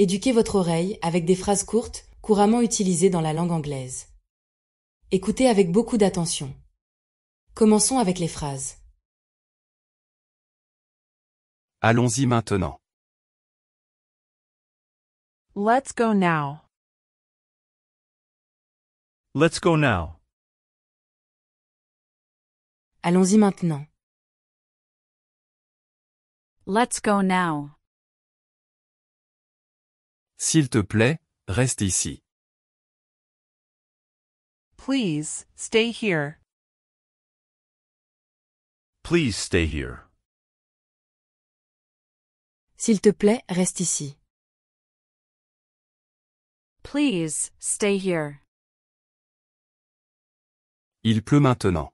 Éduquez votre oreille avec des phrases courtes, couramment utilisées dans la langue anglaise. Écoutez avec beaucoup d'attention. Commençons avec les phrases. Allons-y maintenant. Let's go now. Let's go now. Allons-y maintenant. Let's go now. S'il te plaît, reste ici. Please, stay here. Please stay here. S'il te plaît, reste ici. Please, stay here. Il pleut maintenant.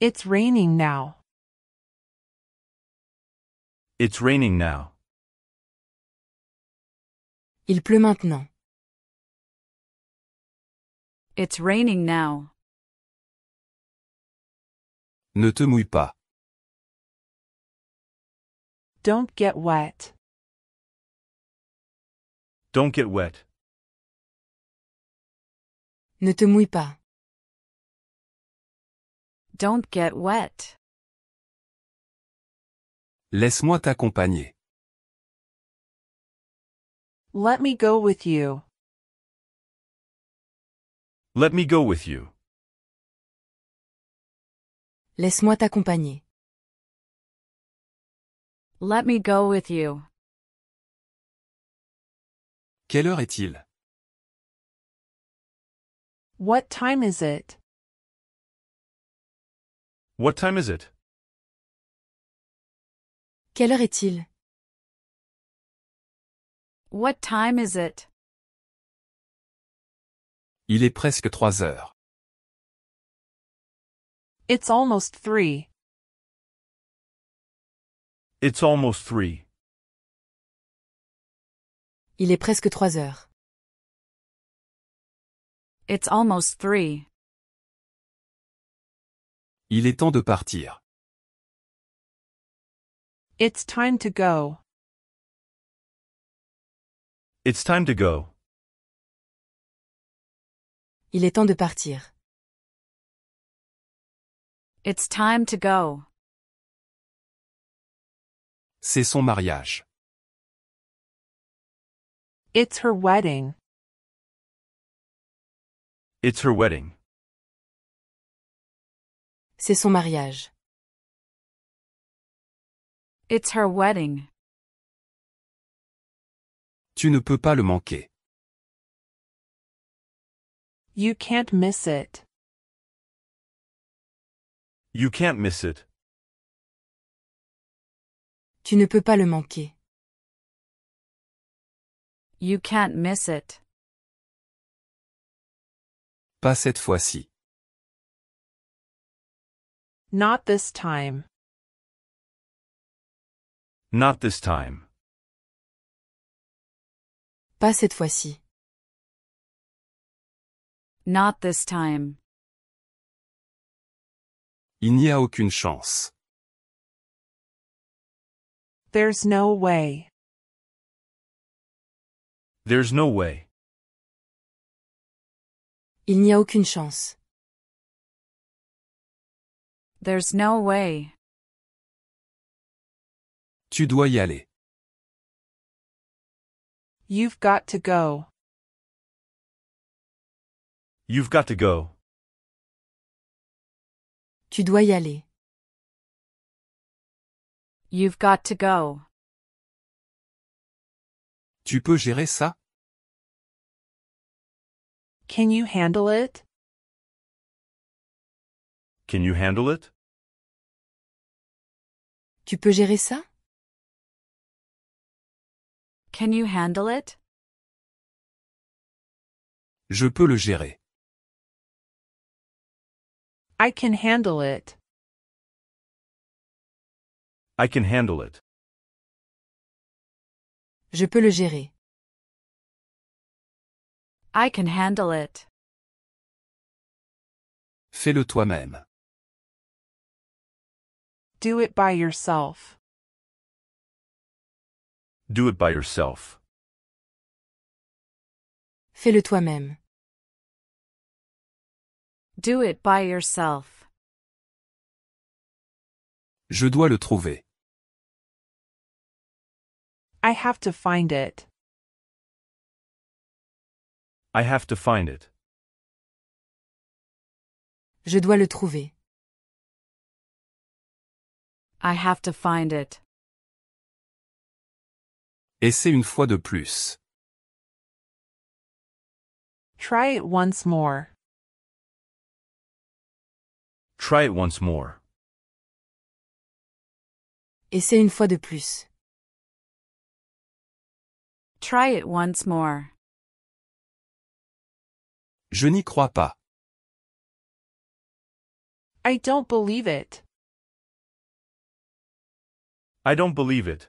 It's raining now. It's raining now. Il pleut maintenant. It's raining now. Ne te mouille pas. Don't get wet. Don't get wet. Ne te mouille pas. Don't get wet. Laisse-moi t'accompagner. Let me go with you. Let me go with you. Laisse-moi t'accompagner. Let me go with you. Quelle heure est-il What time is it? What time is it Quelle heure est-il What time is it? Il est presque trois heures. It's almost three. It's almost three. Il est presque trois heures. It's almost three. Il est temps de partir. It's time to go. It's time to go. Il est temps de partir. It's time to go. C'est son mariage. It's her wedding. It's her wedding. C'est son mariage. It's her wedding. Tu ne peux pas le manquer. You can't miss it. You can't miss it. Tu ne peux pas le manquer. You can't miss it. Pas cette fois-ci. Not this time. Not this time. Pas cette fois-ci. Not this time. Il n'y a aucune chance. There's no way. There's no way. Il n'y a aucune chance. There's no way. Tu dois y aller. You've got to go. You've got to go. Tu dois y aller. You've got to go. Tu peux gérer ça? Can you handle it? Can you handle it? Tu peux gérer ça? Can you handle it? Je peux le gérer. I can handle it. I can handle it. Je peux le gérer. I can handle it. Fais-le toi-même. Do it by yourself. Do it by yourself. Fais-le toi-même. Do it by yourself. Je dois le trouver. I have to find it. I have to find it. Je dois le trouver. I have to find it. Essaie une fois de plus. Try it once more. Try it once more. Essaie une fois de plus. Try it once more. Je n'y crois pas. I don't believe it. I don't believe it.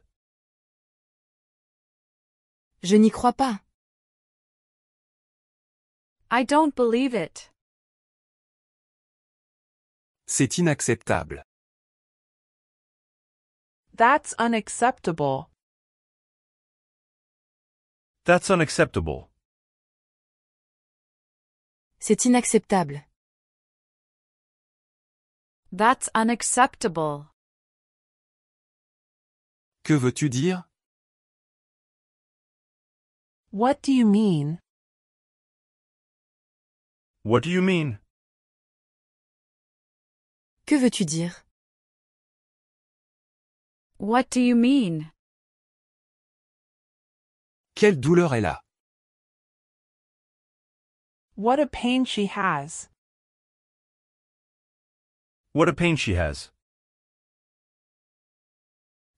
Je n'y crois pas. I don't believe it. C'est inacceptable. That's unacceptable. That's unacceptable. C'est inacceptable. That's unacceptable. Que veux-tu dire What do you mean? What do you mean? Que veux-tu dire? What do you mean? Quelle douleur elle a! What a pain she has. What a pain she has.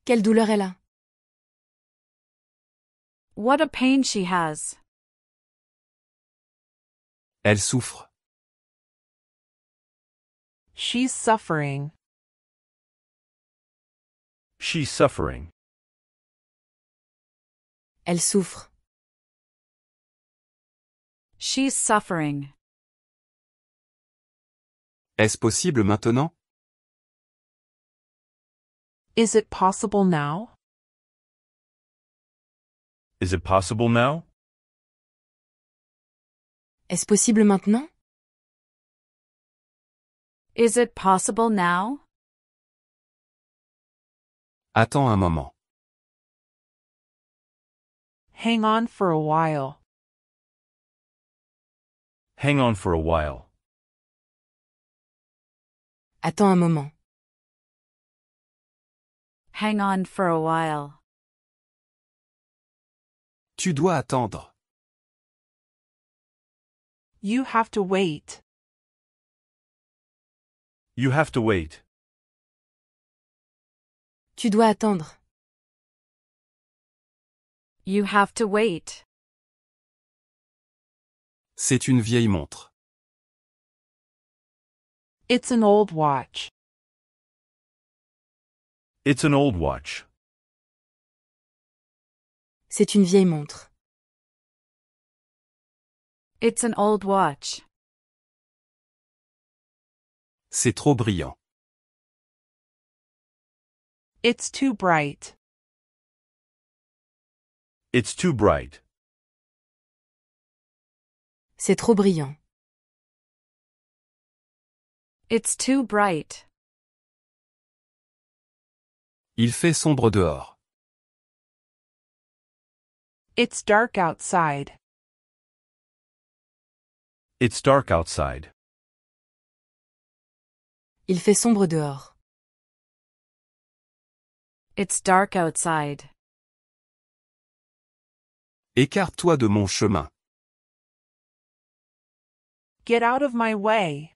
Quelle douleur elle a! What a pain she has. Elle souffre. She's suffering. She's suffering. Elle souffre. She's suffering. Est-ce possible maintenant? Is it possible now? Is it possible now? Est-ce possible maintenant? Is it possible now? Attends un moment. Hang on for a while. Hang on for a while. Attends un moment. Hang on for a while. Tu dois attendre. You have to wait. You have to wait. Tu dois attendre. You have to wait. C'est une vieille montre. It's an old watch. It's an old watch. C'est une vieille montre. It's an old watch. C'est trop brillant. It's too bright. It's too bright. C'est trop brillant. It's too bright. Il fait sombre dehors. It's dark outside. It's dark outside. Il fait sombre dehors. It's dark outside. Écarte-toi de mon chemin. Get out of my way.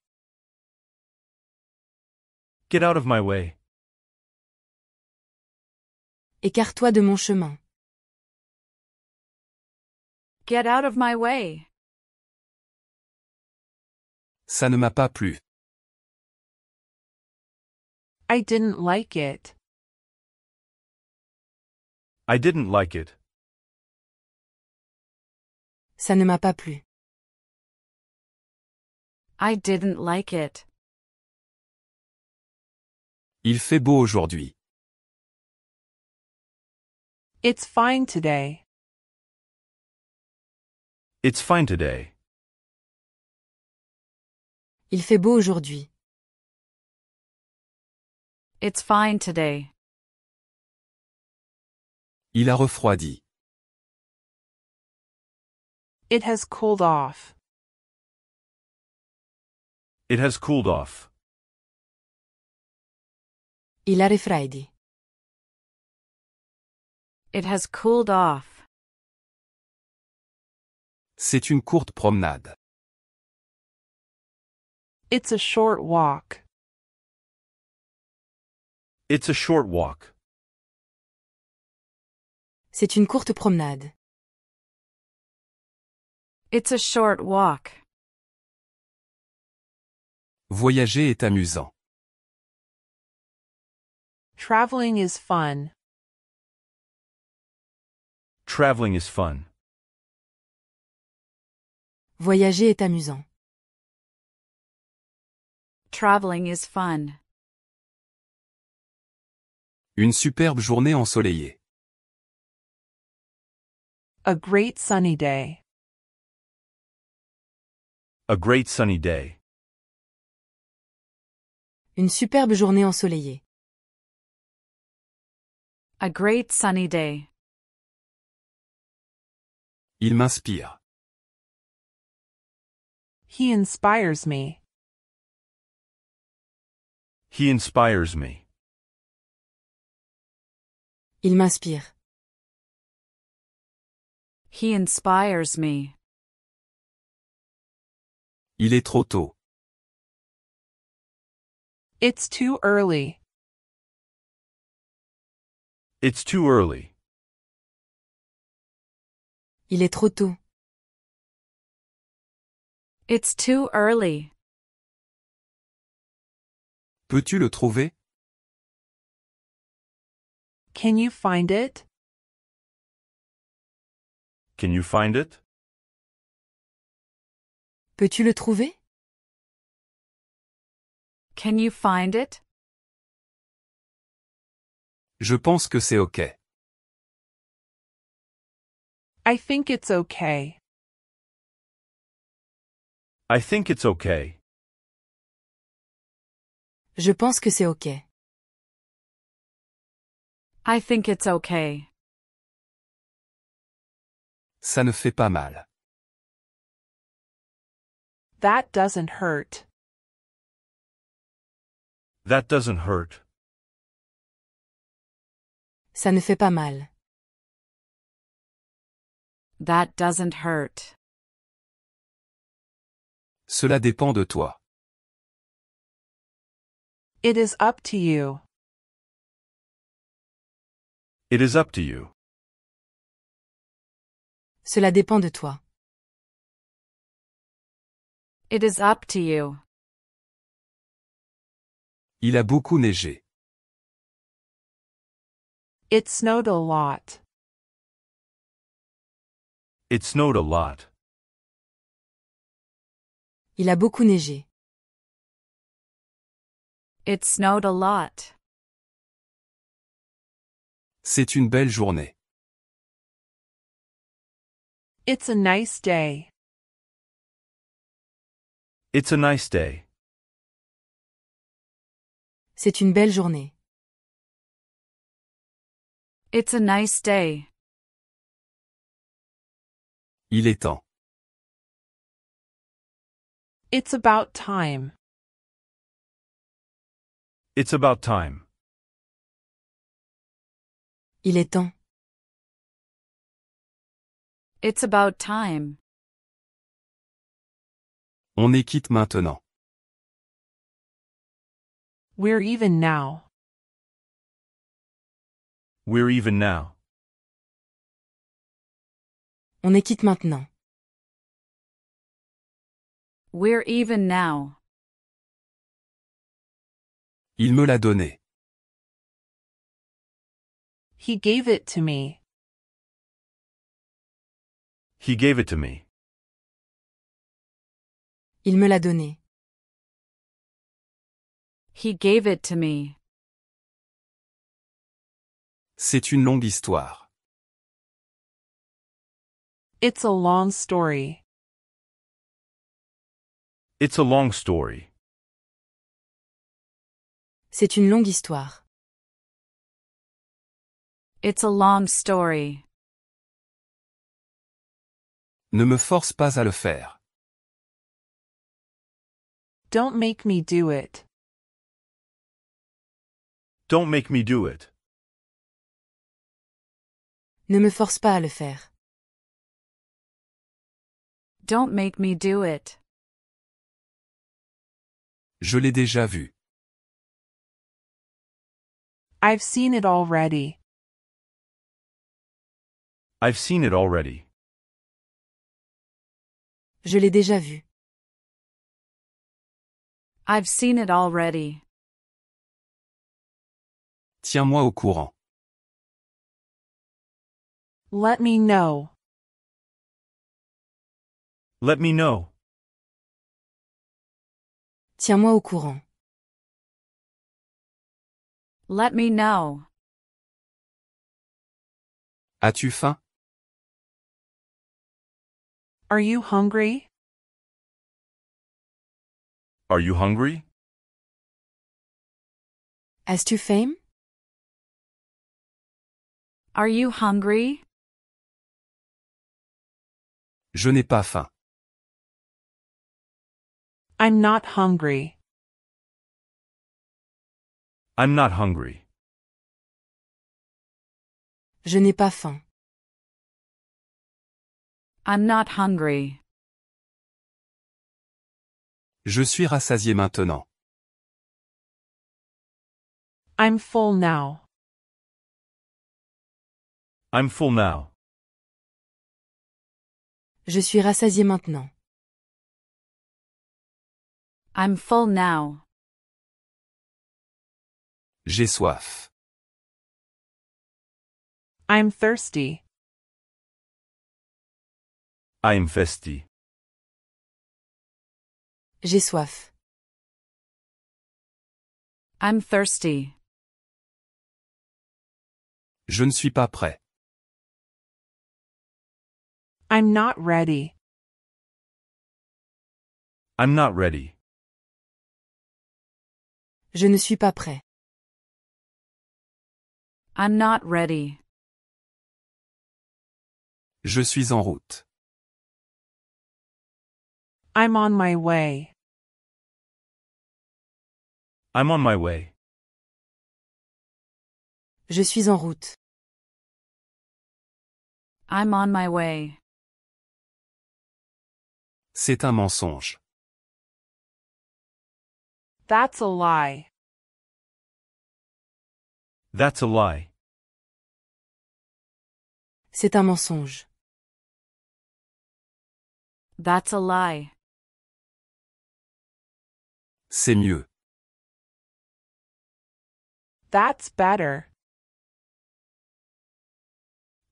Get out of my way. Écarte-toi de mon chemin. Get out of my way. Ça ne m'a pas plu. I didn't like it. I didn't like it. Ça ne m'a pas plu. I didn't like it. Il fait beau aujourd'hui. It's fine today. It's fine today. Il fait beau aujourd'hui. It's fine today. Il a refroidi. It has cooled off. It has cooled off. Il a refroidi. It has cooled off. C'est une courte promenade. It's a short walk. It's a short walk. C'est une courte promenade. It's a short walk. Voyager est amusant. Traveling is fun. Traveling is fun. Voyager est amusant. Traveling is fun. Une superbe journée ensoleillée. A great sunny day. A great sunny day. Une superbe journée ensoleillée. A great sunny day. Il m'inspire. He inspires me. He inspires me. Il m'inspire. He inspires me. Il est trop tôt. It's too early. It's too early. Il est trop tôt. It's too early. Peux-tu le trouver? Can you find it? Can you find it? Peux-tu le trouver? Can you find it? Je pense que c'est OK. I think it's okay. I think it's okay. Je pense que c'est okay. I think it's okay. Ça ne fait pas mal. That doesn't hurt. That doesn't hurt. Ça ne fait pas mal. That doesn't hurt. Cela dépend de toi. It is up to you. It is up to you. Cela dépend de toi. It is up to you. Il a beaucoup neigé. It snowed a lot. It snowed a lot. Il a beaucoup neigé. It snowed a lot. C'est une belle journée. It's a nice day. It's a nice day. C'est une belle journée. It's a nice day. Il est temps. It's about time. It's about time. Il est temps. It's about time. On est quitte maintenant. We're even now. We're even now. On est quitte maintenant. We're even now. Il me l'a donné. He gave it to me. He gave it to me. Il me l'a donné. He gave it to me. C'est une longue histoire. It's a long story. It's a long story. C'est une longue histoire. It's a long story. Ne me force pas à le faire. Don't make me do it. Don't make me do it. Ne me force pas à le faire. Don't make me do it. Je l'ai déjà vu. I've seen it already. I've seen it already. Je l'ai déjà vu. I've seen it already. Tiens-moi au courant. Let me know. Let me know. Tiens-moi au courant. Let me know. As-tu faim? Are you hungry? Are you hungry? As tu fame? Are you hungry? Je n'ai pas faim. I'm not hungry. I'm not hungry. Je n'ai pas faim. I'm not hungry. Je suis rassasié maintenant. I'm full now. I'm full now. Je suis rassasié maintenant. I'm full now. J'ai soif. I'm thirsty. I'm thirsty. J'ai soif. I'm thirsty. Je ne suis pas prêt. I'm not ready. I'm not ready. Je ne suis pas prêt. I'm not ready. Je suis en route. I'm on my way. I'm on my way. Je suis en route. I'm on my way. C'est un mensonge. That's a lie. That's a lie. C'est un mensonge. That's a lie. C'est mieux. That's better.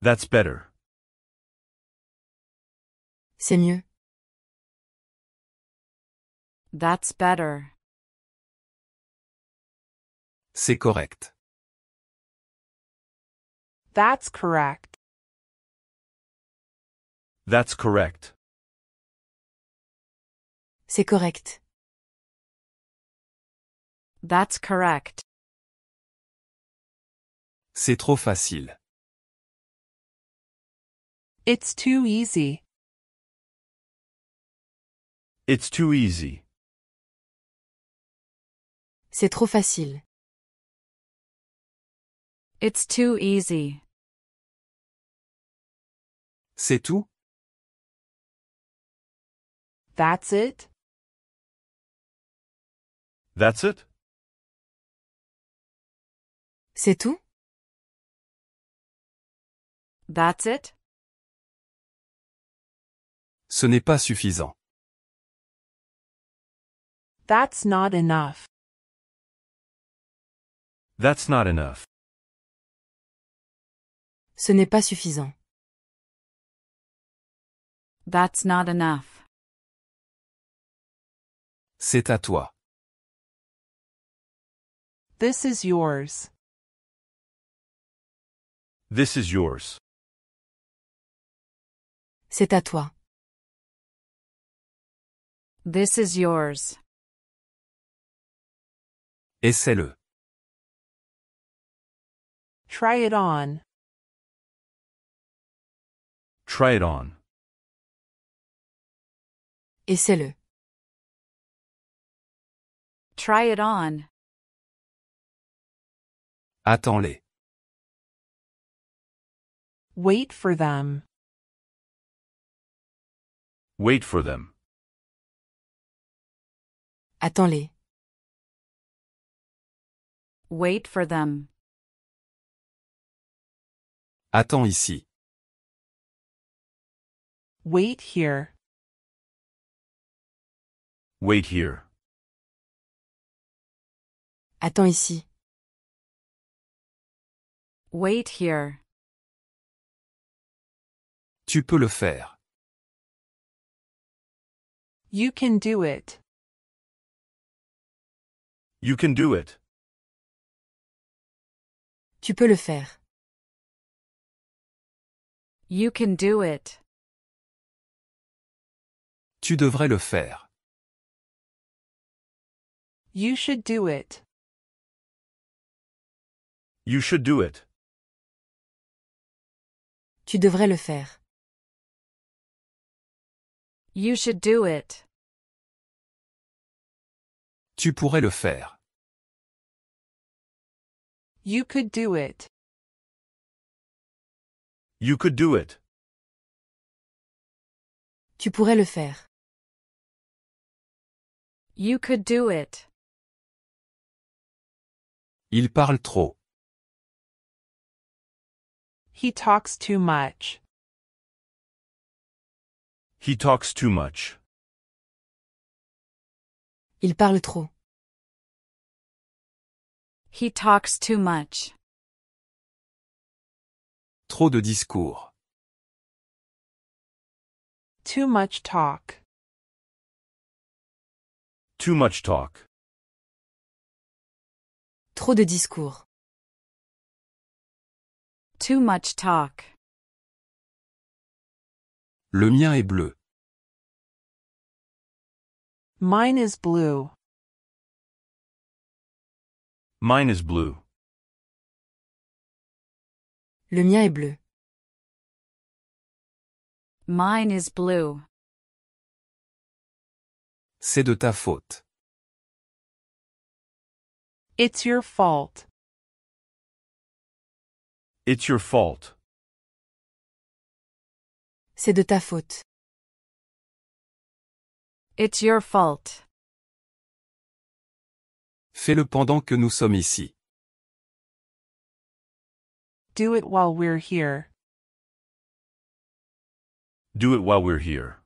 That's better. C'est mieux. That's better. C'est correct. That's correct. That's correct. C'est correct. That's correct. C'est trop facile. It's too easy. It's too easy. C'est trop facile. It's too easy. C'est tout? That's it? That's it? C'est tout? That's it? Ce n'est pas suffisant. That's not enough. That's not enough. Ce n'est pas suffisant. That's not enough. C'est à toi. This is yours. This is yours. C'est à toi. This is yours. Essaie-le. Try it on. Try it on. c'est le Try it on. Attends-les. Wait for them. Wait for them. Attends-les. Wait for them. Attends ici. Wait here. Wait here. Attends ici. Wait here. Tu peux le faire. You can do it. You can do it. Tu peux le faire. You can do it. Tu devrais le faire. You should do it. You should do it. Tu devrais le faire. You should do it. Tu pourrais le faire. You could do it. You could do it. Tu pourrais le faire. You could do it. Il parle trop. He talks too much. He talks too much. Il parle trop. He talks too much. Trop de discours. Too much talk. Too much talk. Trop de discours. Too much talk. Le mien est bleu. Mine is blue. Mine is blue. Le mien est bleu. Mine is blue. C'est de ta faute. It's your fault. It's your fault. C'est de ta faute. It's your fault. Fais-le pendant que nous sommes ici. Do it while we're here. Do it while we're here.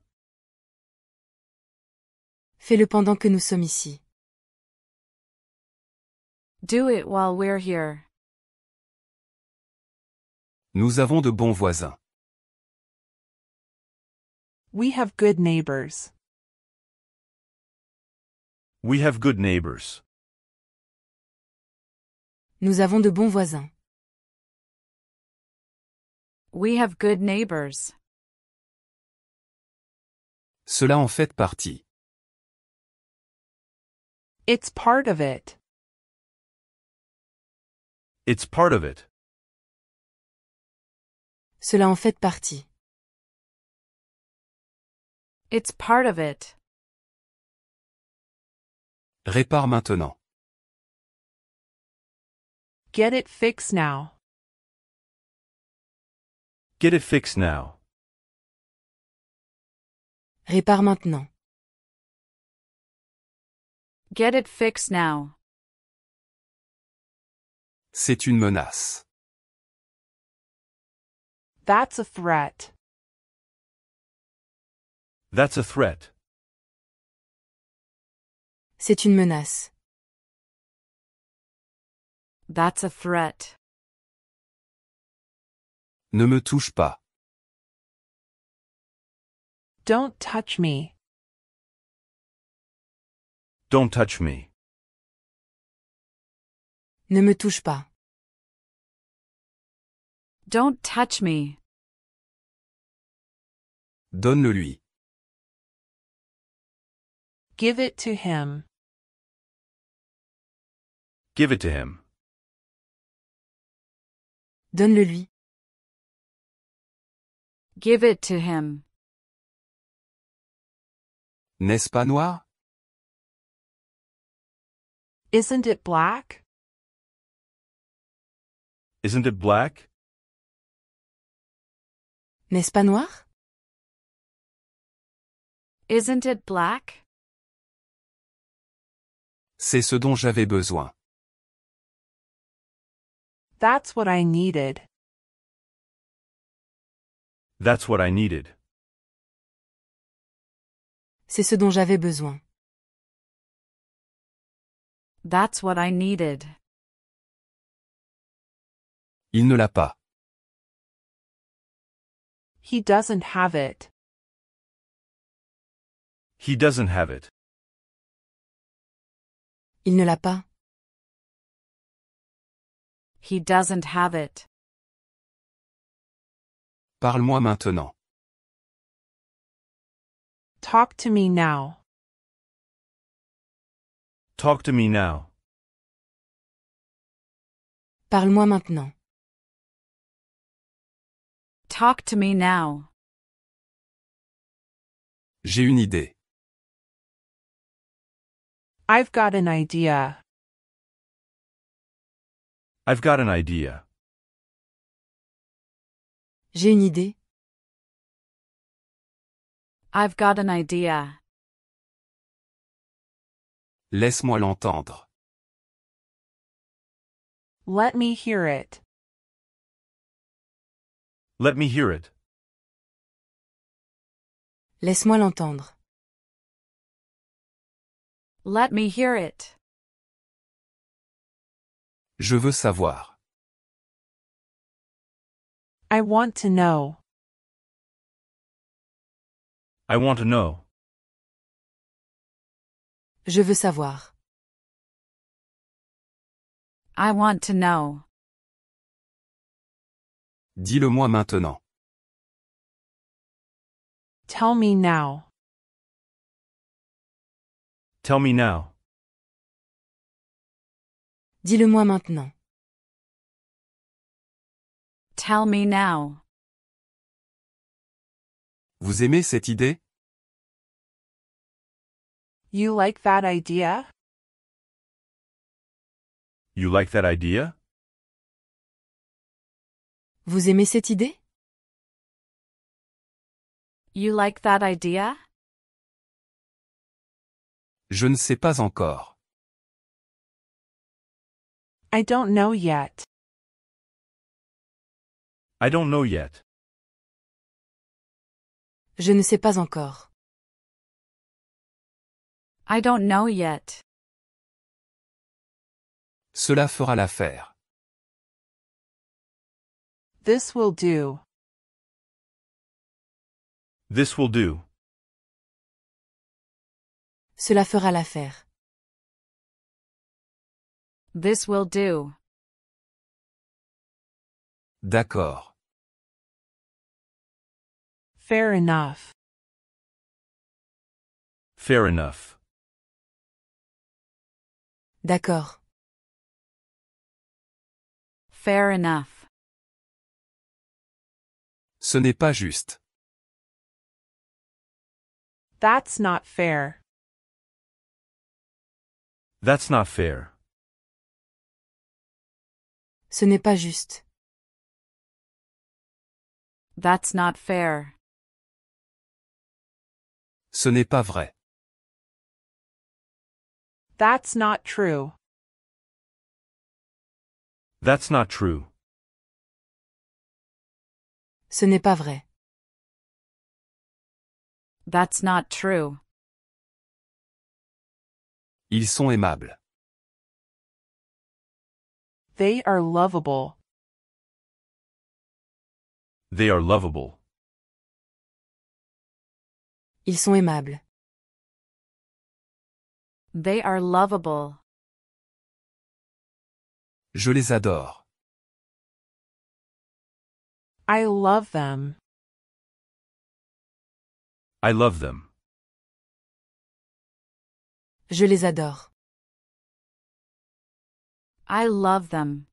Fais-le pendant que nous sommes ici. Do it while we're here. Nous avons de bons voisins. We have good neighbors. We have good neighbors. Nous avons de bons voisins. We have good neighbors. Cela en fait partie. It's part of it. It's part of it. Cela en fait partie. It's part of it. Répare maintenant. Get it fixed now. Get it fixed now. Répare maintenant. Get it fixed now. C'est une menace. That's a threat. That's a threat. C'est une menace. That's a threat. Ne me touche pas. Don't touch me. Don't touch me. Ne me touche pas. Don't touch me. Donne-le-lui. Give it to him. Give it to him. Donne-le-lui. Give it to him. N'est-ce pas noir Isn't it black? Isn't it black? N'est-ce pas noir? Isn't it black? C'est ce dont j'avais besoin. That's what I needed. That's what I needed. C'est ce dont j'avais besoin. That's what I needed. Il ne l'a pas. He doesn't have it. He doesn't have it. Il ne l'a pas. He doesn't have it. Parle-moi maintenant. Talk to me now. Talk to me now. Parle-moi maintenant. Talk to me now. J'ai une idée. I've got an idea. I've got an idea. J'ai une idée. I've got an idea. Laisse-moi l'entendre. Let me hear it. Let me hear it. Laisse-moi l'entendre. Let me hear it. Je veux savoir. I want to know. I want to know. Je veux savoir. I want to know. Dis-le-moi maintenant. Tell me now. Tell me now. Dis-le-moi maintenant. Tell me now. Vous aimez cette idée You like that idea? You like that idea? Vous aimez cette idée? You like that idea? Je ne sais pas encore. I don't know yet. I don't know yet. Je ne sais pas encore. I don't know yet. Cela fera l'affaire. This will do. This will do. Cela fera l'affaire. This will do. D'accord. Fair enough. Fair enough. D'accord. Fair enough. Ce n'est pas juste. That's not fair. That's not fair. Ce n'est pas juste. That's not fair. Ce n'est pas vrai. That's not true. That's not true. Ce n'est pas vrai. That's not true. Ils sont aimables. They are lovable. They are lovable. Ils sont aimables. They are lovable. Je les adore. I love them. I love them. Je les adore. I love them.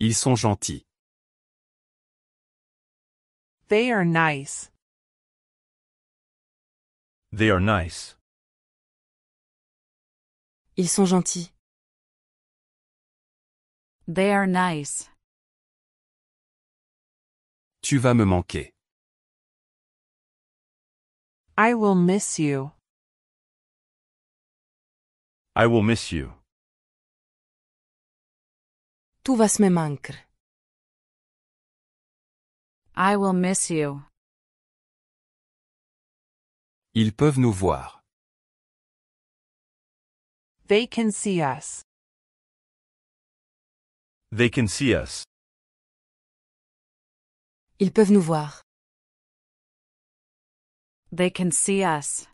Ils sont gentils. They are nice. They are nice. Ils sont gentils. They are nice. Tu vas me manquer. I will miss you. I will miss you. Tu vas me manquer. I will miss you. Ils peuvent nous voir. They can see us. They can see us. Ils peuvent nous voir. They can see us.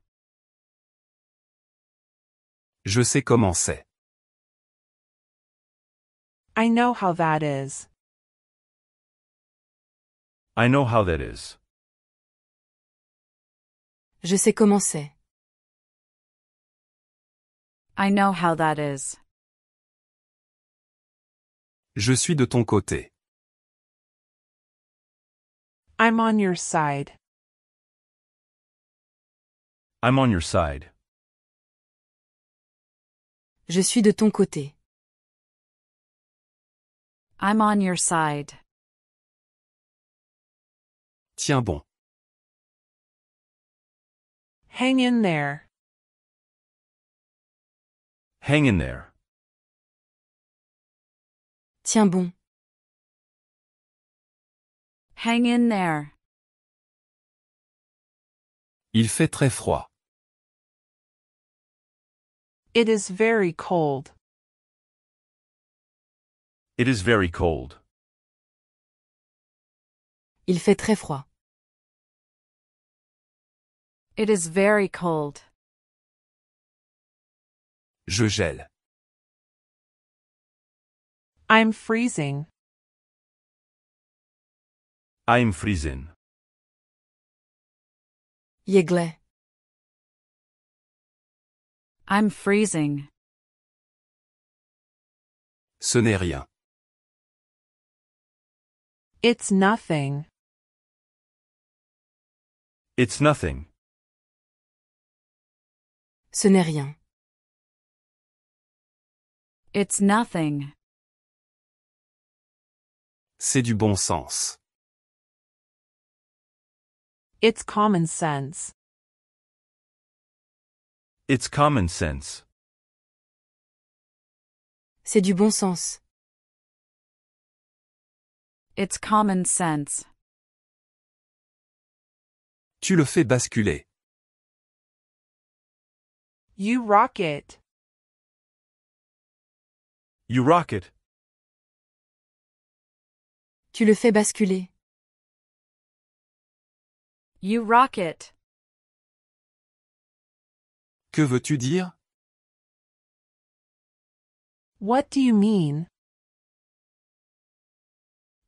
Je sais comment c'est. I know how that is. I know how that is. Je sais comment c'est. I know how that is. Je suis de ton côté. I'm on your side. I'm on your side. Je suis de ton côté. I'm on your side. Tiens bon. Hang in there. Hang in there. Tiens bon. Hang in there. Il fait très froid. It is very cold. It is very cold. Il fait très froid. It is very cold. Je gèle. I'm freezing. I'm freezing. Yegle. I'm freezing. Ce n'est rien. It's nothing. It's nothing. Ce n'est rien. It's nothing. C'est du bon sens. It's common sense. It's common sense. C'est du bon sens. It's common sense. Tu le fais basculer. You rock it. You rock it. Tu le fais basculer. You rock it. Que veux-tu dire? What do you mean?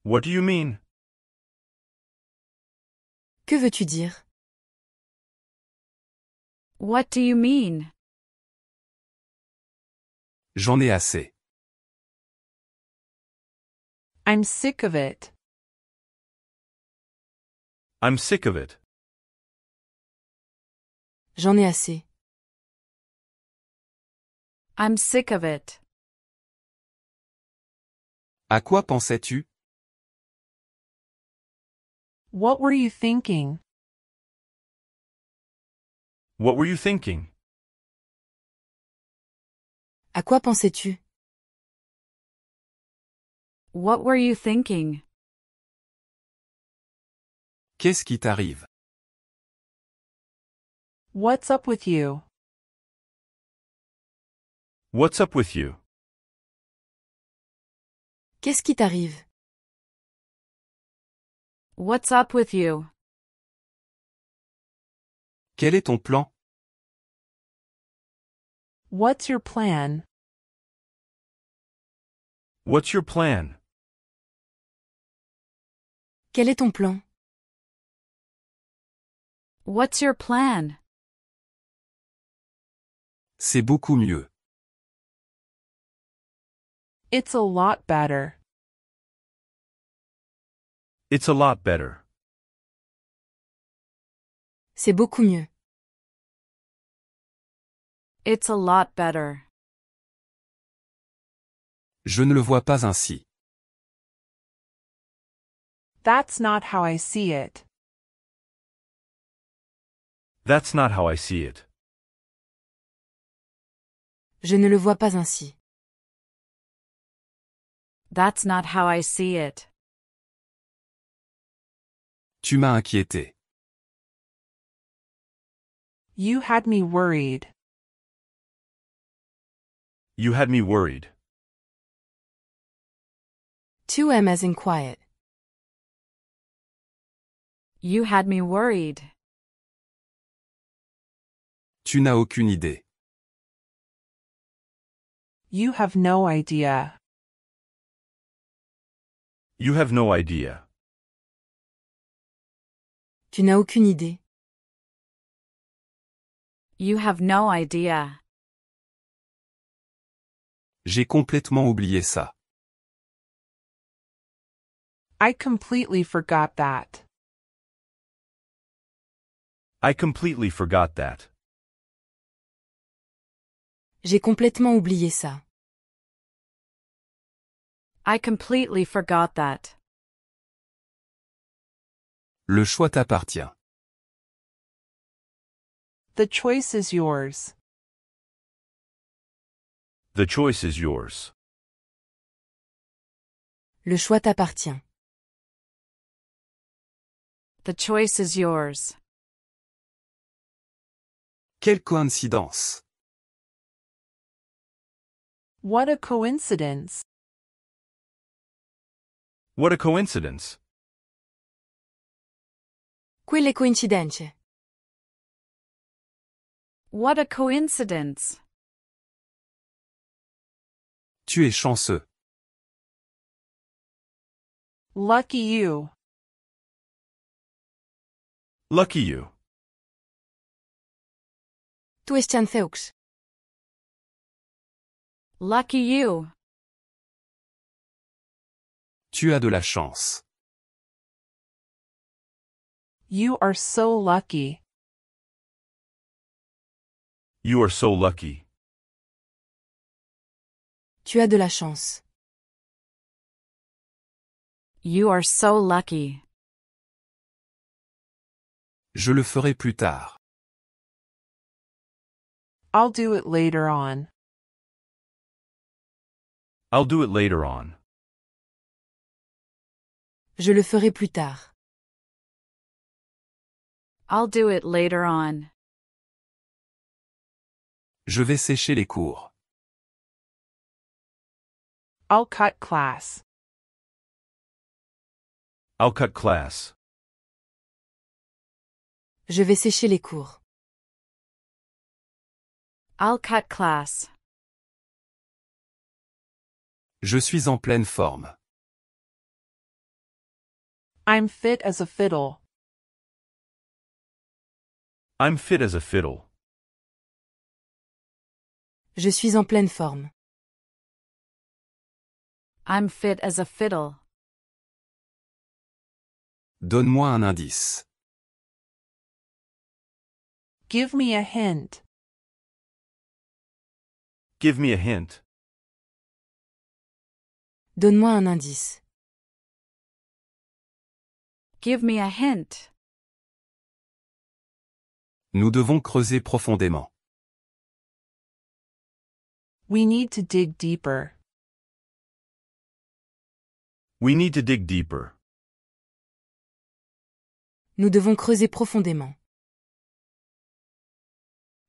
What do you mean? Que veux-tu dire? What do you mean? J'en ai assez. I'm sick of it. I'm sick of it. J'en ai assez. I'm sick of it. À quoi pensais-tu? What were you thinking? What were you thinking? À quoi pensais-tu? What were you thinking? Qu'est-ce qui t'arrive? What's up with you? What's up with you? Qu'est-ce qui t'arrive? What's up with you? Quel est ton plan? What's your plan? What's your plan? Quel est ton plan? What's your plan? C'est beaucoup mieux. It's a lot better. It's a lot better. C'est beaucoup mieux. It's a lot better. Je ne le vois pas ainsi. That's not how I see it. That's not how I see it. Je ne le vois pas ainsi. That's not how I see it. Tu m'as inquiété. You had me worried. You had me worried. 2M as in quiet. You had me worried. Tu n'as aucune idée. You have no idea. You have no idea. Tu n'as aucune idée. You have no idea. J'ai complètement oublié ça. I completely forgot that. I completely forgot that. J'ai complètement oublié ça. I completely forgot that. Le choix t'appartient. The choice is yours. The choice is yours. Le choix t'appartient. The choice is yours. Quelle coïncidence. What a coincidence. What a coincidence. Quelle coïncidence! What a coincidence. Tu es chanceux. Lucky you. Lucky you. Tu es chanceux. Lucky you. Tu as de la chance. You are so lucky. You are so lucky. Tu as de la chance. You are so lucky. Je le ferai plus tard. I'll do it later on. I'll do it later on. Je le ferai plus tard. I'll do it later on. Je vais sécher les cours. I'll cut class. I'll cut class. Je vais sécher les cours. I'll cut class. Je suis en pleine forme. I'm fit as a fiddle. I'm fit as a fiddle. Je suis en pleine forme. I'm fit as a fiddle. Donne-moi un indice. Give me a hint. Give me a hint. Donne-moi un indice. Give me a hint. Nous devons creuser profondément. We need to dig deeper. We need to dig deeper. Nous devons creuser profondément.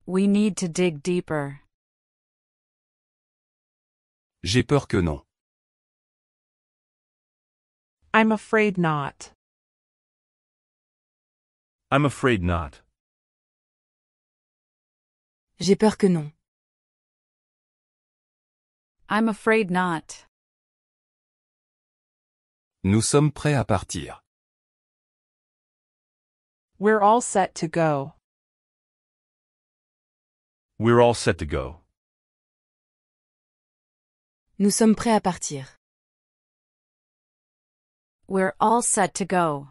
We need to dig deeper. J'ai peur que non. I'm afraid not. I'm afraid not. J'ai peur que non. I'm afraid not. Nous sommes prêts à partir. We're all set to go. We're all set to go. Nous sommes prêts à partir. We're all set to go.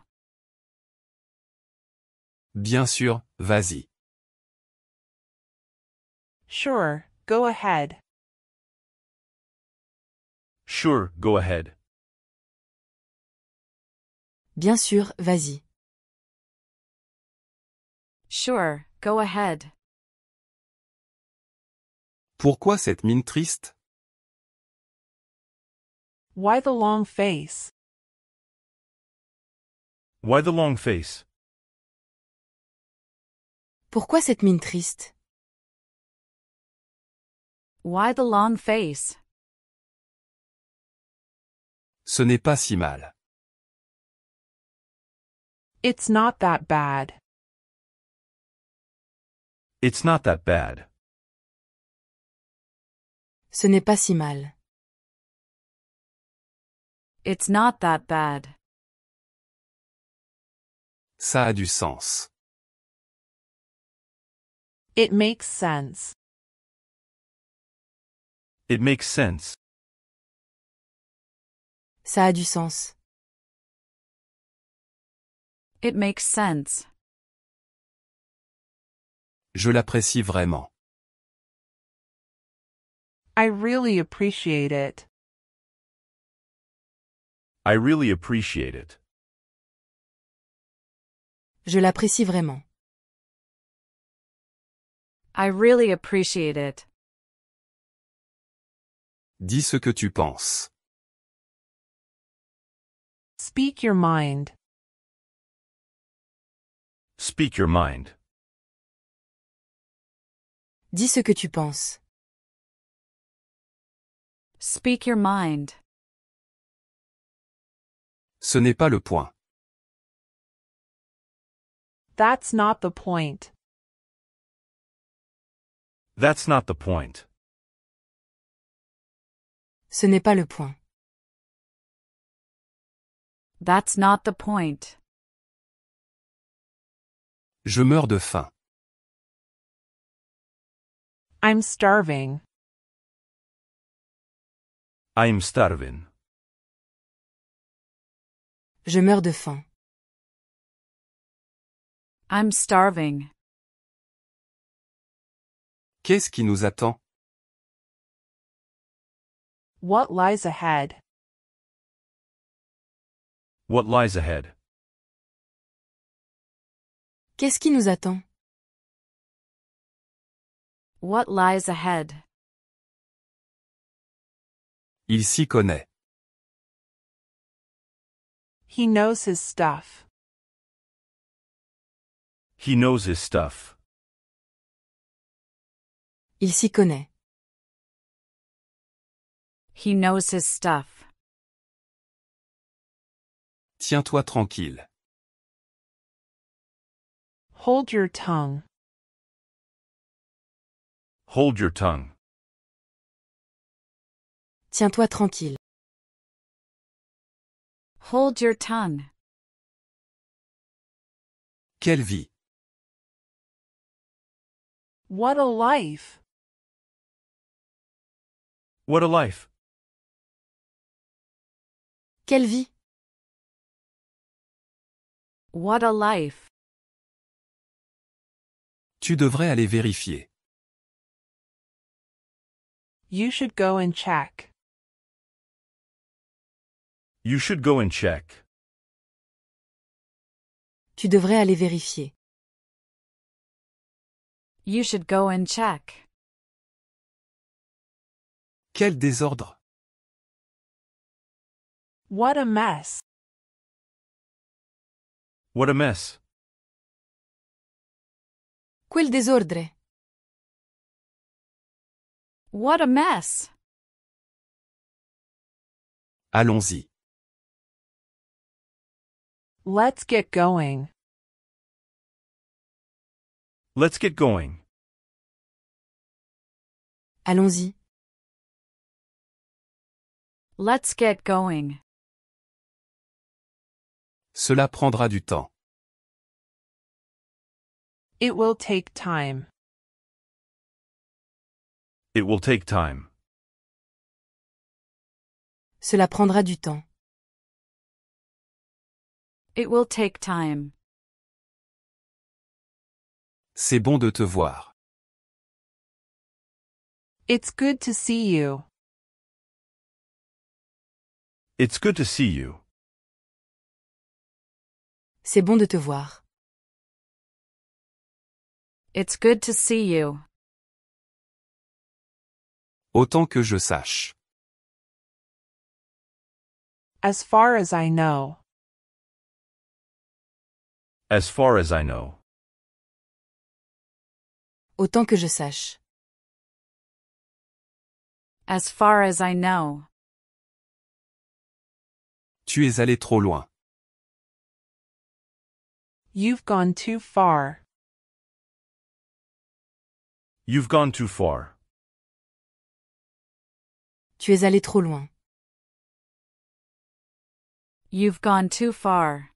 Bien sûr, vas-y. Sure, go ahead. Sure, go ahead. Bien sûr, vas-y. Sure, go ahead. Pourquoi cette mine triste Why the long face? Why the long face? Pourquoi cette mine triste Why the long face? Ce n'est pas si mal. It's not that bad. It's not that bad. Ce n'est pas si mal. It's not that bad. Ça a du sens. It makes sense. It makes sense. Ça a du sens. It makes sense. Je l'apprécie vraiment. I really appreciate it. I really appreciate it. Je l'apprécie vraiment. I really appreciate it. Dis ce que tu penses. Speak your mind. Speak your mind. Dis ce que tu penses. Speak your mind. Ce n'est pas le point. That's not the point. That's not the point. Ce n'est pas le point. That's not the point. Je meurs de faim. I'm starving. I'm starving. Je meurs de faim. I'm starving. Qu'est-ce qui nous attend? What lies ahead? What lies ahead? Qu'est-ce qui nous attend? What lies ahead? Il s'y connaît. He knows his stuff. He knows his stuff. Il s'y connaît. He knows his stuff. Tiens-toi tranquille. Hold your tongue. Hold your tongue. Tiens-toi tranquille. Hold your tongue. Quelle vie. What a life. What a life. Quelle vie. What a life. Tu devrais aller vérifier. You should go and check. You should go and check. Tu devrais aller vérifier. You should go and check. Quel désordre. What a mess. What a mess. Quel désordre. What a mess. Allons-y. Let's get going. Let's get going. Allons-y. Let's get going. Cela prendra du temps. It will take time. It will take time. Cela prendra du temps. It will take time. C'est bon de te voir. It's good to see you. It's good to see you. C'est bon de te voir. It's good to see you. Autant que je sache. As far as I know. As far as I know. Autant que je sache. As far as I know. Tu es allé trop loin. You've gone too far. You've gone too far. Tu es allé trop loin. You've gone too far.